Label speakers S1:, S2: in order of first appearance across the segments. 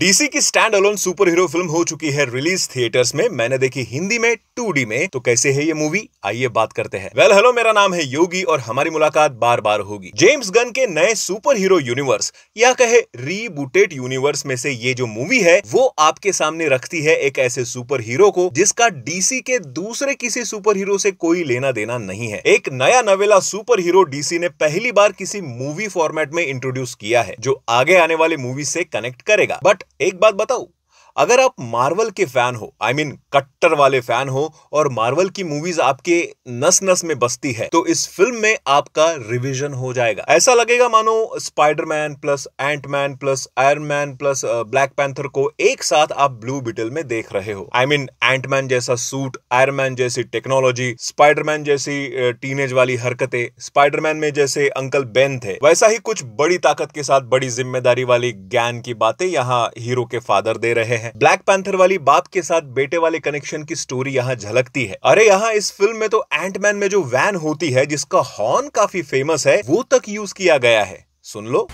S1: DC की standalone superhero film हो चुकी है रिलीज थिएटर्स में मैंने देखी हिंदी में टू में तो कैसे है ये मूवी आइए बात करते हैं वेल well, हेलो मेरा नाम है योगी और हमारी मुलाकात बार बार होगी जेम्स गन के नए सुपर हीरो यूनिवर्स या कहे रीबूटेड यूनिवर्स में से ये जो मूवी है वो आपके सामने रखती है एक ऐसे सुपर हीरो को जिसका डीसी के दूसरे किसी सुपर हीरो से कोई लेना देना नहीं है एक नया नवेला सुपर हीरो डीसी ने पहली बार किसी मूवी फॉर्मेट में इंट्रोड्यूस किया है जो आगे आने वाले मूवी से कनेक्ट करेगा बट एक बात बताओ अगर आप मार्वल के फैन हो आई I मीन mean, कट्टर वाले फैन हो और मार्वल की मूवीज आपके नस नस में बसती है तो इस फिल्म में आपका रिविजन हो जाएगा ऐसा लगेगा मानो Spiderman plus Antman plus Iron Man plus Black Panther को एक साथ आप ब्लू बिटल में देख रहे हो आई मीन एंटमैन जैसा सूट आयरमैन जैसी टेक्नोलॉजी स्पाइडरमैन जैसी टीनेज uh, वाली हरकतें स्पाइडरमैन में जैसे अंकल बेन थे वैसा ही कुछ बड़ी ताकत के साथ बड़ी जिम्मेदारी वाली ज्ञान की बातें यहाँ हीरो के फादर दे रहे हैं हैं ब्लैक पैंथर वाली बाप के साथ बेटे वाले कनेक्शन की स्टोरी यहाँ झलकती है अरे यहाँ इस फिल्म में तो एंटमैन में जो वैन होती है जिसका हॉर्न काफी फेमस है वो तक यूज किया गया है सुन लो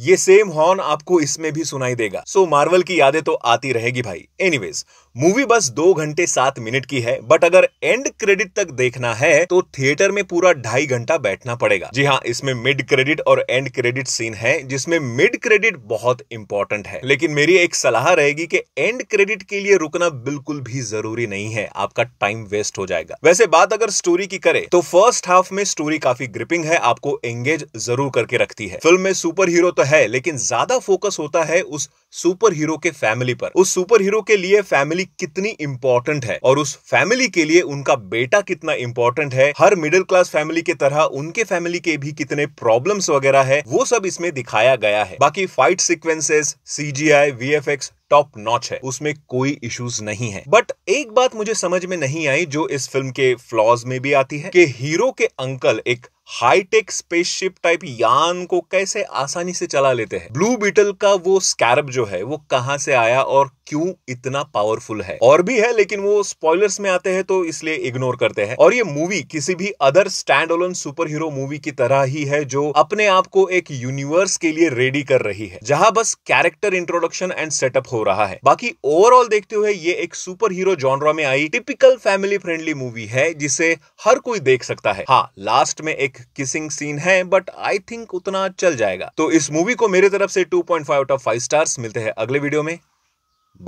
S1: ये सेम हॉर्न आपको इसमें भी सुनाई देगा सो so, मार्वल की यादें तो आती रहेगी भाई एनीवेज मूवी बस दो घंटे सात मिनट की है बट अगर एंड क्रेडिट तक देखना है तो थिएटर में पूरा ढाई घंटा बैठना पड़ेगा जी हाँ इसमें मिड क्रेडिट और एंड क्रेडिट सीन है जिसमें मिड क्रेडिट बहुत इंपॉर्टेंट है लेकिन मेरी एक सलाह रहेगी कि एंड क्रेडिट के लिए रुकना बिल्कुल भी जरूरी नहीं है आपका टाइम वेस्ट हो जाएगा वैसे बात अगर स्टोरी की करे तो फर्स्ट हाफ में स्टोरी काफी ग्रिपिंग है आपको एंगेज जरूर करके रखती है फिल्म में सुपर हीरो तो है लेकिन ज्यादा फोकस होता है उस सुपर हीरो के फैमिली पर उस सुपर हीरो के लिए फैमिली कितनी इंपॉर्टेंट है और उस फैमिली के लिए उनका बेटा कितना इंपॉर्टेंट है हर मिडिल क्लास फैमिली के तरह उनके फैमिली के भी कितने प्रॉब्लम्स वगैरह है वो सब इसमें दिखाया गया है बाकी fight sequences CGI VFX top notch है उसमें कोई इश्यूज नहीं है बट एक बात मुझे समझ में नहीं आई जो इस फिल्म के फ्लॉज में भी आती है कि हीरो के अंकल एक हाईटेक स्पेसशिप टाइप यान को कैसे आसानी से चला लेते हैं ब्लू बीटल का वो स्कैरब जो है वो कहां से आया और क्यों इतना पावरफुल है और भी है लेकिन वो स्पॉयलर्स में आते हैं तो इसलिए इग्नोर करते हैं और ये मूवी किसी भी other standalone superhero movie की तरह ही है जो अपने आप को एक यूनिवर्स के लिए रेडी कर रही है जहां बस कैरेक्टर इंट्रोडक्शन एंड सेटअप हो रहा है बाकी ओवरऑल देखते हुए ये एक सुपर हीरो जॉनरा में आई टिपिकल फैमिली फ्रेंडली मूवी है जिसे हर कोई देख सकता है हाँ लास्ट में एक किसिंग सीन है बट आई थिंक उतना चल जाएगा तो इस मूवी को मेरे तरफ से 2.5 आउट ऑफ 5 स्टार्स मिलते हैं अगले वीडियो में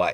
S1: बाय